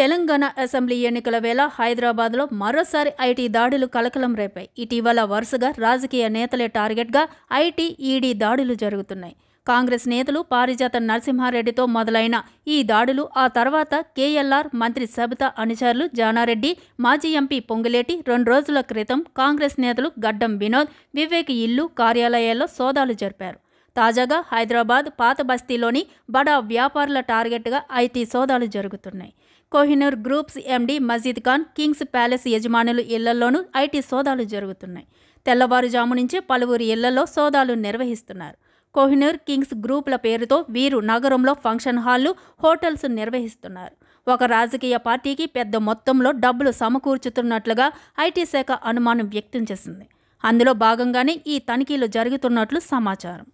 Telangana assembly ఎన్నికల వేళ హైదరాబాద్లో మరోసారి ఐటీ దాడులు కలకలం రేపాయి ఇటీవల వరుసగా రాజకీయ నేతలే టార్గెట్గా ఐటీ ఈడీ దాడులు జరుగుతున్నాయి కాంగ్రెస్ నేతలు పారిజాత నరసింహారెడ్డితో మొదలైన ఈ దాడులు ఆ తర్వాత కేఎల్ఆర్ మంత్రి సబితా అనుచరులు జానారెడ్డి మాజీ ఎంపీ పొంగులేటి రెండు రోజుల క్రితం కాంగ్రెస్ నేతలు గడ్డం వినోద్ వివేక్ ఇల్లు కార్యాలయాల్లో సోదాలు జరిపారు తాజాగా హైదరాబాద్ పాత బస్తీలోని బడా వ్యాపారుల టార్గెట్గా ఐటీ సోదాలు జరుగుతున్నాయి Kohinoor groups MD Majeed Khan kings palace యజమానులు ఇళ్లలోనూ ఐటీ సోదాలు జరుగుతున్నాయి తెల్లవారుజాము నుంచి పలువురు ఇళ్లలో సోదాలు నిర్వహిస్తున్నారు కోహినూర్ కింగ్స్ గ్రూపుల పేరుతో వీరు నగరంలో ఫంక్షన్ హాళ్లు హోటల్స్ నిర్వహిస్తున్నారు ఒక రాజకీయ పార్టీకి పెద్ద మొత్తంలో డబ్బులు సమకూర్చుతున్నట్లుగా ఐటీ శాఖ అనుమానం వ్యక్తం చేసింది అందులో భాగంగానే ఈ తనిఖీలు జరుగుతున్నట్లు సమాచారం